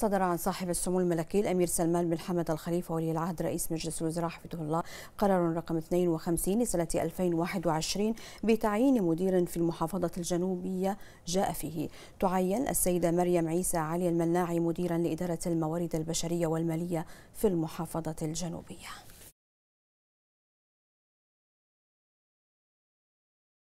صدر عن صاحب السمو الملكي الامير سلمان بن حمد الخليفه ولي العهد رئيس مجلس الوزراء حفظه الله قرار رقم 52 لسنه 2021 بتعيين مدير في المحافظه الجنوبيه جاء فيه تعين السيده مريم عيسى علي المناعي مديرا لاداره الموارد البشريه والماليه في المحافظه الجنوبيه.